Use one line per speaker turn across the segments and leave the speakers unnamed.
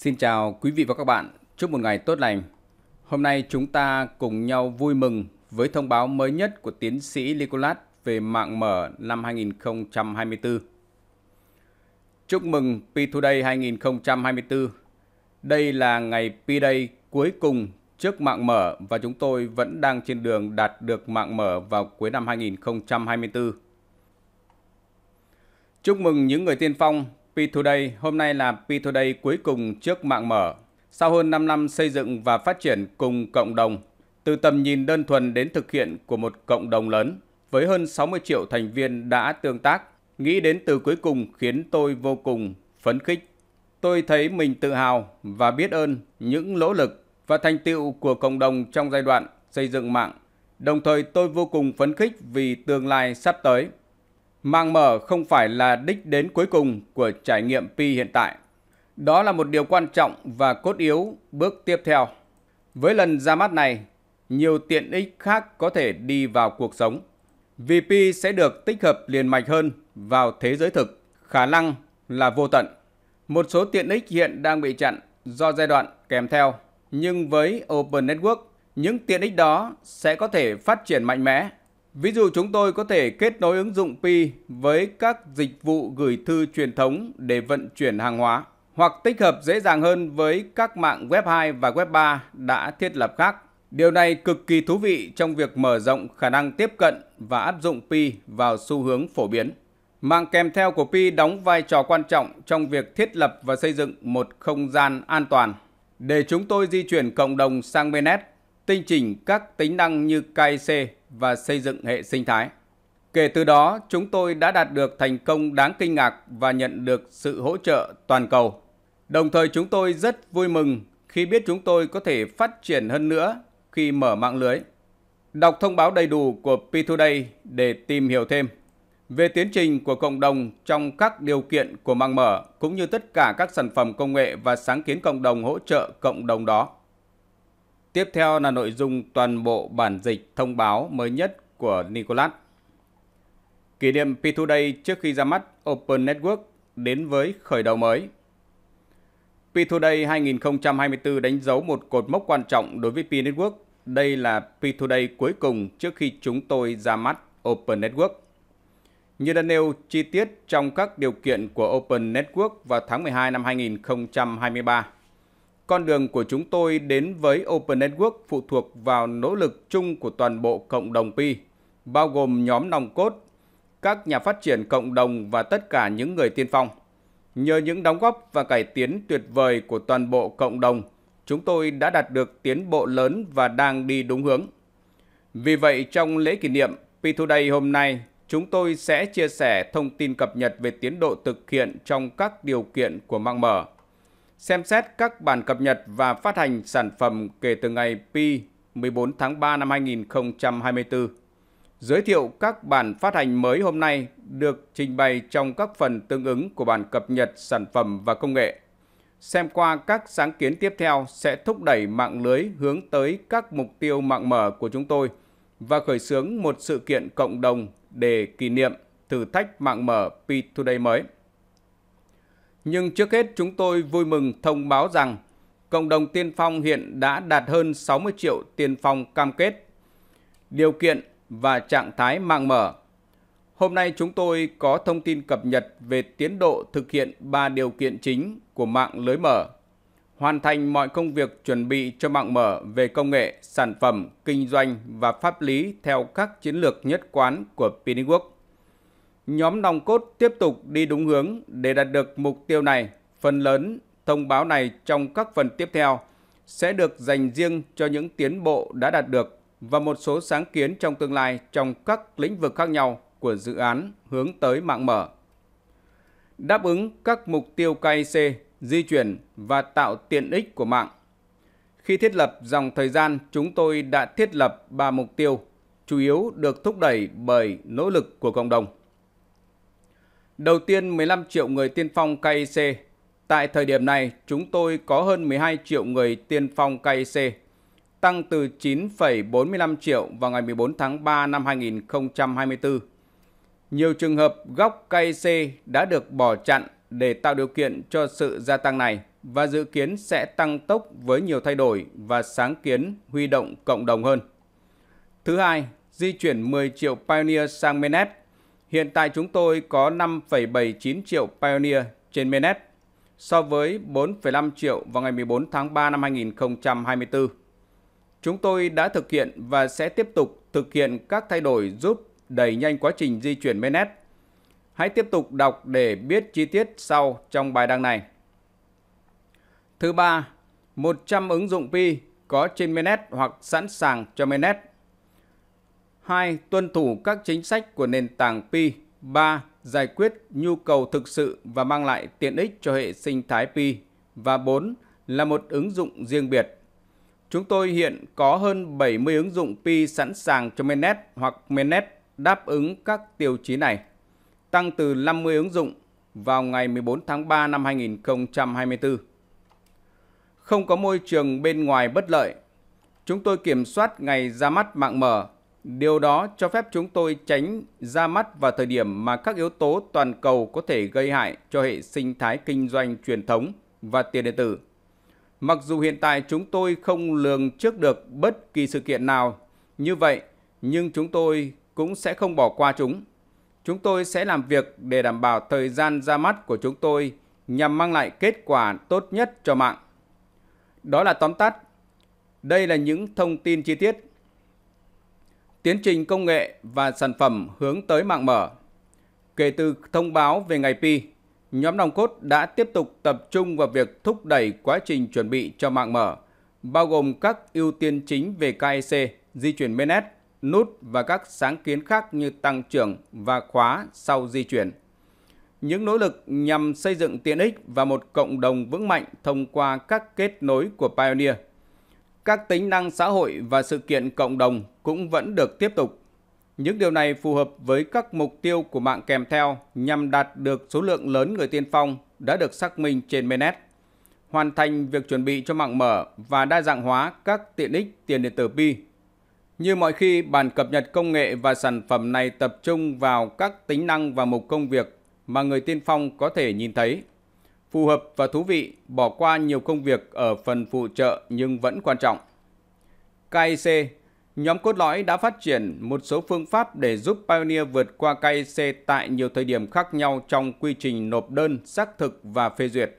Xin chào quý vị và các bạn. Chúc một ngày tốt lành. Hôm nay chúng ta cùng nhau vui mừng với thông báo mới nhất của tiến sĩ Nicolas về mạng mở năm 2024. Chúc mừng P2Day 2024. Đây là ngày P-Day cuối cùng trước mạng mở và chúng tôi vẫn đang trên đường đạt được mạng mở vào cuối năm 2024. Chúc mừng những người tiên phong P2Day, hôm nay là P2Day cuối cùng trước mạng mở. Sau hơn 5 năm xây dựng và phát triển cùng cộng đồng, từ tầm nhìn đơn thuần đến thực hiện của một cộng đồng lớn, với hơn 60 triệu thành viên đã tương tác, nghĩ đến từ cuối cùng khiến tôi vô cùng phấn khích. Tôi thấy mình tự hào và biết ơn những nỗ lực và thành tựu của cộng đồng trong giai đoạn xây dựng mạng. Đồng thời tôi vô cùng phấn khích vì tương lai sắp tới Mang mở không phải là đích đến cuối cùng của trải nghiệm Pi hiện tại. Đó là một điều quan trọng và cốt yếu bước tiếp theo. Với lần ra mắt này, nhiều tiện ích khác có thể đi vào cuộc sống. Pi sẽ được tích hợp liền mạch hơn vào thế giới thực, khả năng là vô tận. Một số tiện ích hiện đang bị chặn do giai đoạn kèm theo, nhưng với Open Network, những tiện ích đó sẽ có thể phát triển mạnh mẽ Ví dụ chúng tôi có thể kết nối ứng dụng Pi với các dịch vụ gửi thư truyền thống để vận chuyển hàng hóa hoặc tích hợp dễ dàng hơn với các mạng Web 2 và Web 3 đã thiết lập khác. Điều này cực kỳ thú vị trong việc mở rộng khả năng tiếp cận và áp dụng Pi vào xu hướng phổ biến. Mạng kèm theo của Pi đóng vai trò quan trọng trong việc thiết lập và xây dựng một không gian an toàn để chúng tôi di chuyển cộng đồng sang bên net, tinh chỉnh các tính năng như KIC và xây dựng hệ sinh thái. Kể từ đó, chúng tôi đã đạt được thành công đáng kinh ngạc và nhận được sự hỗ trợ toàn cầu. Đồng thời chúng tôi rất vui mừng khi biết chúng tôi có thể phát triển hơn nữa khi mở mạng lưới. Đọc thông báo đầy đủ của P2Day để tìm hiểu thêm về tiến trình của cộng đồng trong các điều kiện của mạng mở cũng như tất cả các sản phẩm công nghệ và sáng kiến cộng đồng hỗ trợ cộng đồng đó. Tiếp theo là nội dung toàn bộ bản dịch thông báo mới nhất của Nicolas. Kỷ niệm P2 Day trước khi ra mắt Open Network đến với khởi đầu mới. P2 Day 2024 đánh dấu một cột mốc quan trọng đối với P Network. Đây là P2 Day cuối cùng trước khi chúng tôi ra mắt Open Network. Như đã nêu chi tiết trong các điều kiện của Open Network vào tháng 12 năm 2023, con đường của chúng tôi đến với Open Network phụ thuộc vào nỗ lực chung của toàn bộ cộng đồng Pi, bao gồm nhóm nòng cốt, các nhà phát triển cộng đồng và tất cả những người tiên phong. Nhờ những đóng góp và cải tiến tuyệt vời của toàn bộ cộng đồng, chúng tôi đã đạt được tiến bộ lớn và đang đi đúng hướng. Vì vậy, trong lễ kỷ niệm Pi Today hôm nay, chúng tôi sẽ chia sẻ thông tin cập nhật về tiến độ thực hiện trong các điều kiện của mạng mở xem xét các bản cập nhật và phát hành sản phẩm kể từ ngày Pi 14 tháng 3 năm 2024. Giới thiệu các bản phát hành mới hôm nay được trình bày trong các phần tương ứng của bản cập nhật sản phẩm và công nghệ. Xem qua các sáng kiến tiếp theo sẽ thúc đẩy mạng lưới hướng tới các mục tiêu mạng mở của chúng tôi và khởi xướng một sự kiện cộng đồng để kỷ niệm thử thách mạng mở P Today mới. Nhưng trước hết chúng tôi vui mừng thông báo rằng cộng đồng tiên phong hiện đã đạt hơn 60 triệu tiên phong cam kết, điều kiện và trạng thái mạng mở. Hôm nay chúng tôi có thông tin cập nhật về tiến độ thực hiện 3 điều kiện chính của mạng lưới mở. Hoàn thành mọi công việc chuẩn bị cho mạng mở về công nghệ, sản phẩm, kinh doanh và pháp lý theo các chiến lược nhất quán của Pinigwork nhóm nòng cốt tiếp tục đi đúng hướng để đạt được mục tiêu này. Phần lớn thông báo này trong các phần tiếp theo sẽ được dành riêng cho những tiến bộ đã đạt được và một số sáng kiến trong tương lai trong các lĩnh vực khác nhau của dự án hướng tới mạng mở. Đáp ứng các mục tiêu KIC, di chuyển và tạo tiện ích của mạng. Khi thiết lập dòng thời gian, chúng tôi đã thiết lập 3 mục tiêu, chủ yếu được thúc đẩy bởi nỗ lực của cộng đồng. Đầu tiên 15 triệu người tiên phong KIC. Tại thời điểm này, chúng tôi có hơn 12 triệu người tiên phong KIC, tăng từ 9,45 triệu vào ngày 14 tháng 3 năm 2024. Nhiều trường hợp góc KIC đã được bỏ chặn để tạo điều kiện cho sự gia tăng này và dự kiến sẽ tăng tốc với nhiều thay đổi và sáng kiến huy động cộng đồng hơn. Thứ hai, di chuyển 10 triệu Pioneer sang Menet Hiện tại chúng tôi có 5,79 triệu Pioneer trên mainnet so với 4,5 triệu vào ngày 14 tháng 3 năm 2024. Chúng tôi đã thực hiện và sẽ tiếp tục thực hiện các thay đổi giúp đẩy nhanh quá trình di chuyển mainnet. Hãy tiếp tục đọc để biết chi tiết sau trong bài đăng này. Thứ ba, 100 ứng dụng Pi có trên mainnet hoặc sẵn sàng cho mainnet 2. Tuân thủ các chính sách của nền tảng Pi. 3. Giải quyết nhu cầu thực sự và mang lại tiện ích cho hệ sinh thái Pi. Và 4. Là một ứng dụng riêng biệt. Chúng tôi hiện có hơn 70 ứng dụng Pi sẵn sàng cho Mainnet hoặc Mainnet đáp ứng các tiêu chí này, tăng từ 50 ứng dụng vào ngày 14 tháng 3 năm 2024. Không có môi trường bên ngoài bất lợi, chúng tôi kiểm soát ngày ra mắt mạng mở Điều đó cho phép chúng tôi tránh ra mắt vào thời điểm mà các yếu tố toàn cầu có thể gây hại cho hệ sinh thái kinh doanh truyền thống và tiền điện tử. Mặc dù hiện tại chúng tôi không lường trước được bất kỳ sự kiện nào như vậy, nhưng chúng tôi cũng sẽ không bỏ qua chúng. Chúng tôi sẽ làm việc để đảm bảo thời gian ra mắt của chúng tôi nhằm mang lại kết quả tốt nhất cho mạng. Đó là tóm tắt. Đây là những thông tin chi tiết tiến trình công nghệ và sản phẩm hướng tới mạng mở. Kể từ thông báo về ngày Pi, nhóm nòng cốt đã tiếp tục tập trung vào việc thúc đẩy quá trình chuẩn bị cho mạng mở, bao gồm các ưu tiên chính về KIC, e di chuyển mainnet, nút và các sáng kiến khác như tăng trưởng và khóa sau di chuyển. Những nỗ lực nhằm xây dựng tiện ích và một cộng đồng vững mạnh thông qua các kết nối của Pioneer – các tính năng xã hội và sự kiện cộng đồng cũng vẫn được tiếp tục. Những điều này phù hợp với các mục tiêu của mạng kèm theo nhằm đạt được số lượng lớn người tiên phong đã được xác minh trên Mainnet, hoàn thành việc chuẩn bị cho mạng mở và đa dạng hóa các tiện ích tiền điện tử Pi. Như mọi khi, bản cập nhật công nghệ và sản phẩm này tập trung vào các tính năng và mục công việc mà người tiên phong có thể nhìn thấy phù hợp và thú vị, bỏ qua nhiều công việc ở phần phụ trợ nhưng vẫn quan trọng. KIC, nhóm cốt lõi đã phát triển một số phương pháp để giúp Pioneer vượt qua KIC tại nhiều thời điểm khác nhau trong quy trình nộp đơn, xác thực và phê duyệt.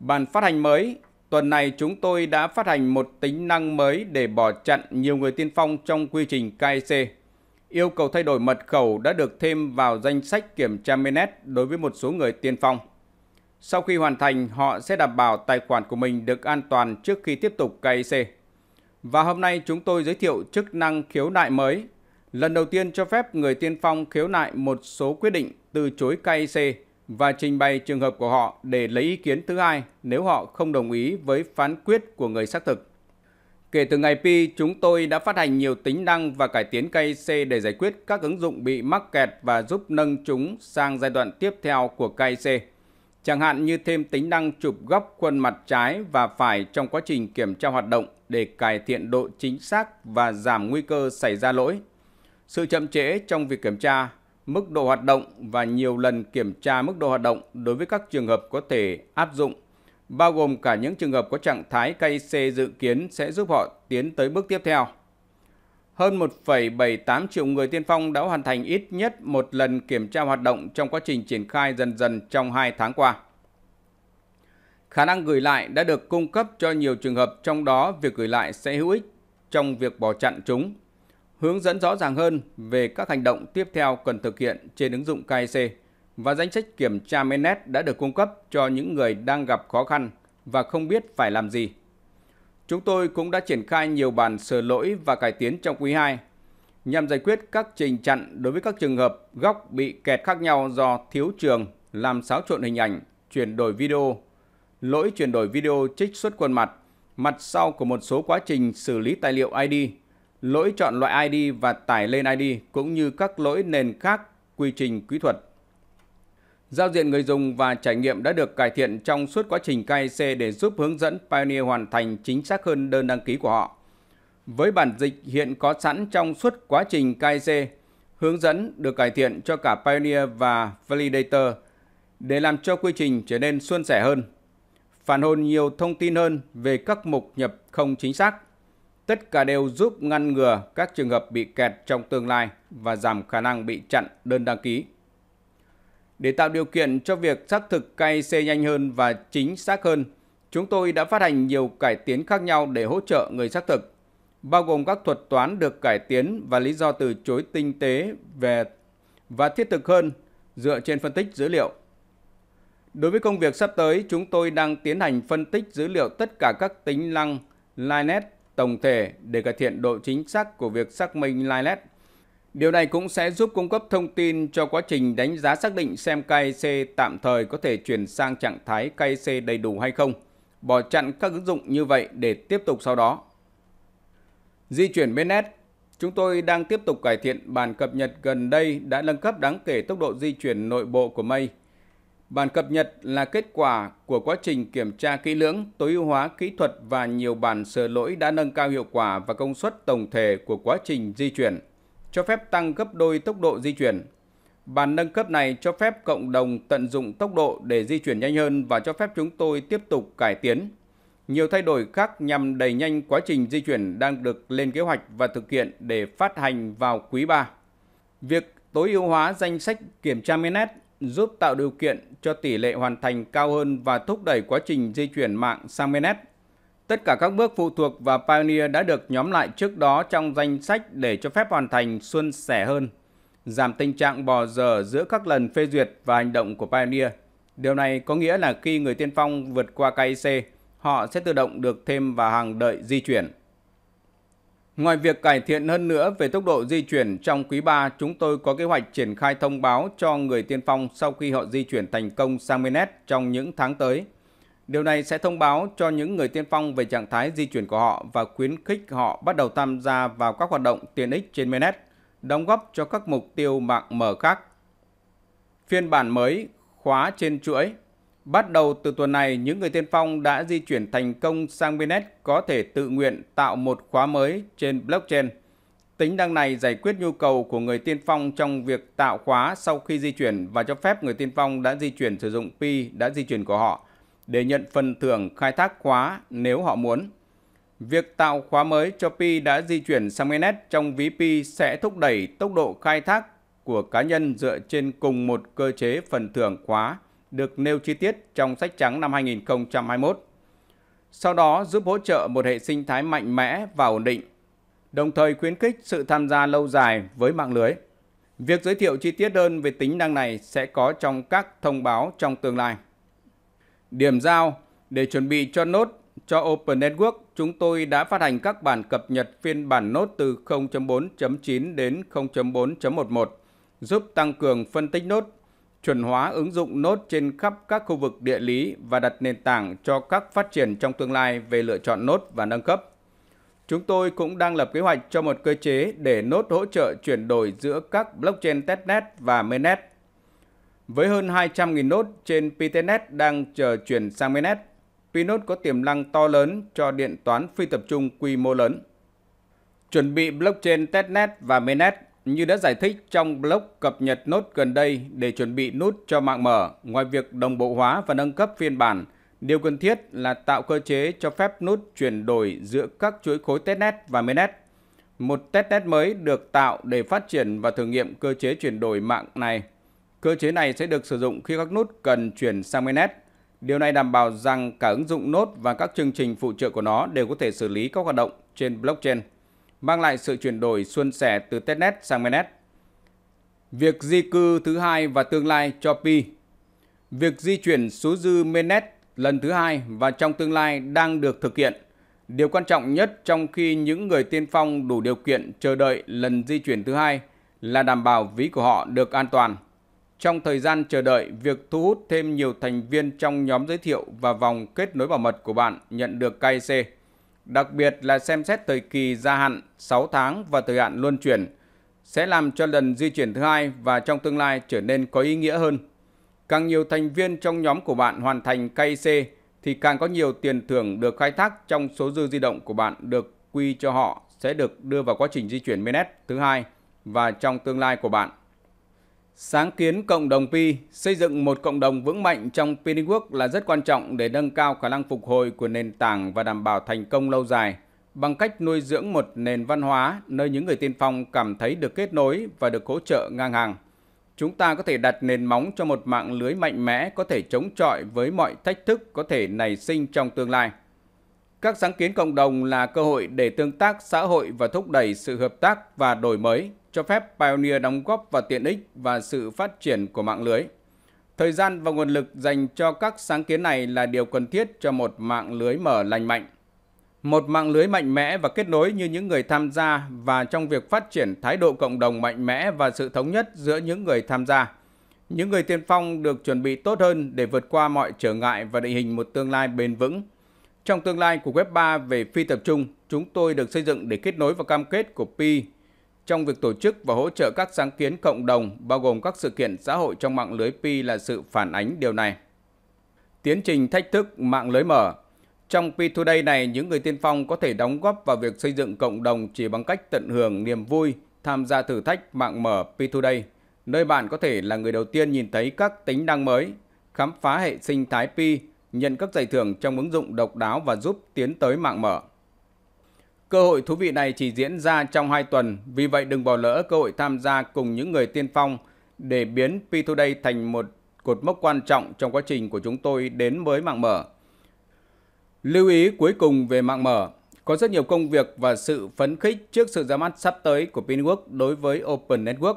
Bản phát hành mới, tuần này chúng tôi đã phát hành một tính năng mới để bỏ chặn nhiều người tiên phong trong quy trình KIC. Yêu cầu thay đổi mật khẩu đã được thêm vào danh sách kiểm tra mainnet đối với một số người tiên phong. Sau khi hoàn thành, họ sẽ đảm bảo tài khoản của mình được an toàn trước khi tiếp tục KIC. Và hôm nay chúng tôi giới thiệu chức năng khiếu nại mới. Lần đầu tiên cho phép người tiên phong khiếu nại một số quyết định từ chối KIC và trình bày trường hợp của họ để lấy ý kiến thứ hai nếu họ không đồng ý với phán quyết của người xác thực. Kể từ ngày Pi, chúng tôi đã phát hành nhiều tính năng và cải tiến KIC để giải quyết các ứng dụng bị mắc kẹt và giúp nâng chúng sang giai đoạn tiếp theo của KIC chẳng hạn như thêm tính năng chụp góc khuôn mặt trái và phải trong quá trình kiểm tra hoạt động để cải thiện độ chính xác và giảm nguy cơ xảy ra lỗi. Sự chậm trễ trong việc kiểm tra, mức độ hoạt động và nhiều lần kiểm tra mức độ hoạt động đối với các trường hợp có thể áp dụng, bao gồm cả những trường hợp có trạng thái KIC dự kiến sẽ giúp họ tiến tới bước tiếp theo hơn 1,78 triệu người tiên phong đã hoàn thành ít nhất một lần kiểm tra hoạt động trong quá trình triển khai dần dần trong 2 tháng qua. Khả năng gửi lại đã được cung cấp cho nhiều trường hợp, trong đó việc gửi lại sẽ hữu ích trong việc bỏ chặn chúng. Hướng dẫn rõ ràng hơn về các hành động tiếp theo cần thực hiện trên ứng dụng KIC và danh sách kiểm tra mainnet đã được cung cấp cho những người đang gặp khó khăn và không biết phải làm gì Chúng tôi cũng đã triển khai nhiều bản sửa lỗi và cải tiến trong quý 2 nhằm giải quyết các trình chặn đối với các trường hợp góc bị kẹt khác nhau do thiếu trường, làm xáo trộn hình ảnh, chuyển đổi video, lỗi chuyển đổi video trích xuất khuôn mặt, mặt sau của một số quá trình xử lý tài liệu ID, lỗi chọn loại ID và tải lên ID cũng như các lỗi nền khác quy trình kỹ thuật Giao diện người dùng và trải nghiệm đã được cải thiện trong suốt quá trình KIC để giúp hướng dẫn Pioneer hoàn thành chính xác hơn đơn đăng ký của họ. Với bản dịch hiện có sẵn trong suốt quá trình KIC, hướng dẫn được cải thiện cho cả Pioneer và Validator để làm cho quy trình trở nên suôn sẻ hơn. Phản hồi nhiều thông tin hơn về các mục nhập không chính xác. Tất cả đều giúp ngăn ngừa các trường hợp bị kẹt trong tương lai và giảm khả năng bị chặn đơn đăng ký. Để tạo điều kiện cho việc xác thực KIC nhanh hơn và chính xác hơn, chúng tôi đã phát hành nhiều cải tiến khác nhau để hỗ trợ người xác thực, bao gồm các thuật toán được cải tiến và lý do từ chối tinh tế về và thiết thực hơn dựa trên phân tích dữ liệu. Đối với công việc sắp tới, chúng tôi đang tiến hành phân tích dữ liệu tất cả các tính năng LineNet tổng thể để cải thiện độ chính xác của việc xác minh LineNet. Điều này cũng sẽ giúp cung cấp thông tin cho quá trình đánh giá xác định xem KIC tạm thời có thể chuyển sang trạng thái KIC đầy đủ hay không, bỏ chặn các ứng dụng như vậy để tiếp tục sau đó. Di chuyển bên net chúng tôi đang tiếp tục cải thiện bản cập nhật gần đây đã nâng cấp đáng kể tốc độ di chuyển nội bộ của mây. Bản cập nhật là kết quả của quá trình kiểm tra kỹ lưỡng, tối ưu hóa kỹ thuật và nhiều bản sửa lỗi đã nâng cao hiệu quả và công suất tổng thể của quá trình di chuyển cho phép tăng gấp đôi tốc độ di chuyển. Bản nâng cấp này cho phép cộng đồng tận dụng tốc độ để di chuyển nhanh hơn và cho phép chúng tôi tiếp tục cải tiến. Nhiều thay đổi khác nhằm đẩy nhanh quá trình di chuyển đang được lên kế hoạch và thực hiện để phát hành vào quý 3. Việc tối ưu hóa danh sách kiểm tra Mainnet giúp tạo điều kiện cho tỷ lệ hoàn thành cao hơn và thúc đẩy quá trình di chuyển mạng sang Mainnet. Tất cả các bước phụ thuộc và Pioneer đã được nhóm lại trước đó trong danh sách để cho phép hoàn thành xuân sẻ hơn, giảm tình trạng bò giờ giữa các lần phê duyệt và hành động của Pioneer. Điều này có nghĩa là khi người tiên phong vượt qua KIC, họ sẽ tự động được thêm vào hàng đợi di chuyển. Ngoài việc cải thiện hơn nữa về tốc độ di chuyển trong quý 3, chúng tôi có kế hoạch triển khai thông báo cho người tiên phong sau khi họ di chuyển thành công sang Minet trong những tháng tới. Điều này sẽ thông báo cho những người tiên phong về trạng thái di chuyển của họ và khuyến khích họ bắt đầu tham gia vào các hoạt động tiện ích trên Mainnet, đóng góp cho các mục tiêu mạng mở khác. Phiên bản mới khóa trên chuỗi Bắt đầu từ tuần này, những người tiên phong đã di chuyển thành công sang Mainnet có thể tự nguyện tạo một khóa mới trên blockchain. Tính năng này giải quyết nhu cầu của người tiên phong trong việc tạo khóa sau khi di chuyển và cho phép người tiên phong đã di chuyển sử dụng pi đã di chuyển của họ – để nhận phần thưởng khai thác khóa nếu họ muốn. Việc tạo khóa mới cho Pi đã di chuyển sang mainnet trong ví Pi sẽ thúc đẩy tốc độ khai thác của cá nhân dựa trên cùng một cơ chế phần thưởng khóa được nêu chi tiết trong sách trắng năm 2021. Sau đó giúp hỗ trợ một hệ sinh thái mạnh mẽ và ổn định, đồng thời khuyến khích sự tham gia lâu dài với mạng lưới. Việc giới thiệu chi tiết đơn về tính năng này sẽ có trong các thông báo trong tương lai điểm giao để chuẩn bị cho nốt cho Open Network, chúng tôi đã phát hành các bản cập nhật phiên bản nốt từ 0.4.9 đến 0.4.11, giúp tăng cường phân tích nốt, chuẩn hóa ứng dụng nốt trên khắp các khu vực địa lý và đặt nền tảng cho các phát triển trong tương lai về lựa chọn nốt và nâng cấp. Chúng tôi cũng đang lập kế hoạch cho một cơ chế để nốt hỗ trợ chuyển đổi giữa các blockchain testnet và mainnet với hơn 200.000 nốt trên PTNet đang chờ chuyển sang mainnet, Pinot có tiềm năng to lớn cho điện toán phi tập trung quy mô lớn. Chuẩn bị blockchain testnet và mainnet như đã giải thích trong blog cập nhật nốt gần đây để chuẩn bị nút cho mạng mở, ngoài việc đồng bộ hóa và nâng cấp phiên bản, điều cần thiết là tạo cơ chế cho phép nút chuyển đổi giữa các chuỗi khối testnet và mainnet. Một testnet mới được tạo để phát triển và thử nghiệm cơ chế chuyển đổi mạng này. Cơ chế này sẽ được sử dụng khi các nút cần chuyển sang mainnet. Điều này đảm bảo rằng cả ứng dụng nốt và các chương trình phụ trợ của nó đều có thể xử lý các hoạt động trên blockchain, mang lại sự chuyển đổi xuân sẻ từ testnet sang mainnet. Việc di cư thứ hai và tương lai cho Pi Việc di chuyển số dư mainnet lần thứ hai và trong tương lai đang được thực hiện. Điều quan trọng nhất trong khi những người tiên phong đủ điều kiện chờ đợi lần di chuyển thứ hai là đảm bảo ví của họ được an toàn. Trong thời gian chờ đợi, việc thu hút thêm nhiều thành viên trong nhóm giới thiệu và vòng kết nối bảo mật của bạn nhận được KIC. Đặc biệt là xem xét thời kỳ gia hạn 6 tháng và thời hạn luân chuyển sẽ làm cho lần di chuyển thứ hai và trong tương lai trở nên có ý nghĩa hơn. Càng nhiều thành viên trong nhóm của bạn hoàn thành KIC thì càng có nhiều tiền thưởng được khai thác trong số dư di động của bạn được quy cho họ sẽ được đưa vào quá trình di chuyển mainnet thứ hai và trong tương lai của bạn. Sáng kiến cộng đồng Pi xây dựng một cộng đồng vững mạnh trong Pi Network là rất quan trọng để nâng cao khả năng phục hồi của nền tảng và đảm bảo thành công lâu dài bằng cách nuôi dưỡng một nền văn hóa nơi những người tiên phong cảm thấy được kết nối và được hỗ trợ ngang hàng. Chúng ta có thể đặt nền móng cho một mạng lưới mạnh mẽ có thể chống chọi với mọi thách thức có thể nảy sinh trong tương lai. Các sáng kiến cộng đồng là cơ hội để tương tác xã hội và thúc đẩy sự hợp tác và đổi mới, cho phép Pioneer đóng góp vào tiện ích và sự phát triển của mạng lưới. Thời gian và nguồn lực dành cho các sáng kiến này là điều cần thiết cho một mạng lưới mở lành mạnh. Một mạng lưới mạnh mẽ và kết nối như những người tham gia và trong việc phát triển thái độ cộng đồng mạnh mẽ và sự thống nhất giữa những người tham gia. Những người tiên phong được chuẩn bị tốt hơn để vượt qua mọi trở ngại và định hình một tương lai bền vững – trong tương lai của Web3 về phi tập trung, chúng tôi được xây dựng để kết nối và cam kết của Pi trong việc tổ chức và hỗ trợ các sáng kiến cộng đồng, bao gồm các sự kiện xã hội trong mạng lưới Pi là sự phản ánh điều này. Tiến trình thách thức mạng lưới mở Trong Pi Today này, những người tiên phong có thể đóng góp vào việc xây dựng cộng đồng chỉ bằng cách tận hưởng niềm vui, tham gia thử thách mạng mở Pi Today, nơi bạn có thể là người đầu tiên nhìn thấy các tính năng mới, khám phá hệ sinh thái Pi nhận các giải thưởng trong ứng dụng độc đáo và giúp tiến tới mạng mở. Cơ hội thú vị này chỉ diễn ra trong 2 tuần, vì vậy đừng bỏ lỡ cơ hội tham gia cùng những người tiên phong để biến P2Day thành một cột mốc quan trọng trong quá trình của chúng tôi đến với mạng mở. Lưu ý cuối cùng về mạng mở, có rất nhiều công việc và sự phấn khích trước sự ra mắt sắp tới của Pinwork đối với Open Network.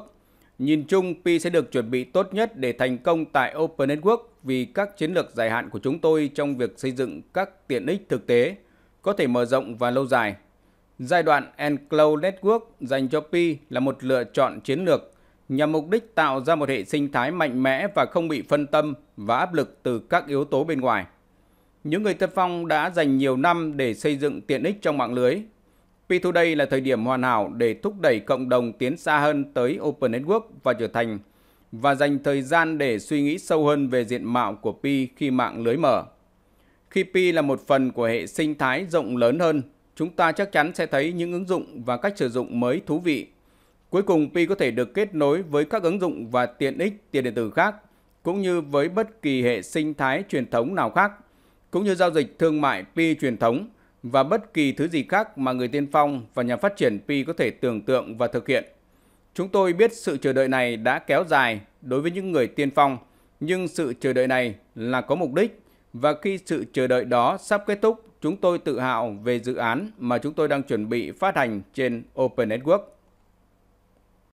Nhìn chung, Pi sẽ được chuẩn bị tốt nhất để thành công tại Open Network vì các chiến lược dài hạn của chúng tôi trong việc xây dựng các tiện ích thực tế có thể mở rộng và lâu dài. Giai đoạn Enclosed Network dành cho Pi là một lựa chọn chiến lược nhằm mục đích tạo ra một hệ sinh thái mạnh mẽ và không bị phân tâm và áp lực từ các yếu tố bên ngoài. Những người Tân Phong đã dành nhiều năm để xây dựng tiện ích trong mạng lưới. Pi Today là thời điểm hoàn hảo để thúc đẩy cộng đồng tiến xa hơn tới Open Network và trở thành và dành thời gian để suy nghĩ sâu hơn về diện mạo của Pi khi mạng lưới mở. Khi Pi là một phần của hệ sinh thái rộng lớn hơn, chúng ta chắc chắn sẽ thấy những ứng dụng và cách sử dụng mới thú vị. Cuối cùng, Pi có thể được kết nối với các ứng dụng và tiện ích tiền điện tử khác, cũng như với bất kỳ hệ sinh thái truyền thống nào khác, cũng như giao dịch thương mại Pi truyền thống và bất kỳ thứ gì khác mà người tiên phong và nhà phát triển Pi có thể tưởng tượng và thực hiện. Chúng tôi biết sự chờ đợi này đã kéo dài đối với những người tiên phong, nhưng sự chờ đợi này là có mục đích và khi sự chờ đợi đó sắp kết thúc, chúng tôi tự hào về dự án mà chúng tôi đang chuẩn bị phát hành trên Open Network.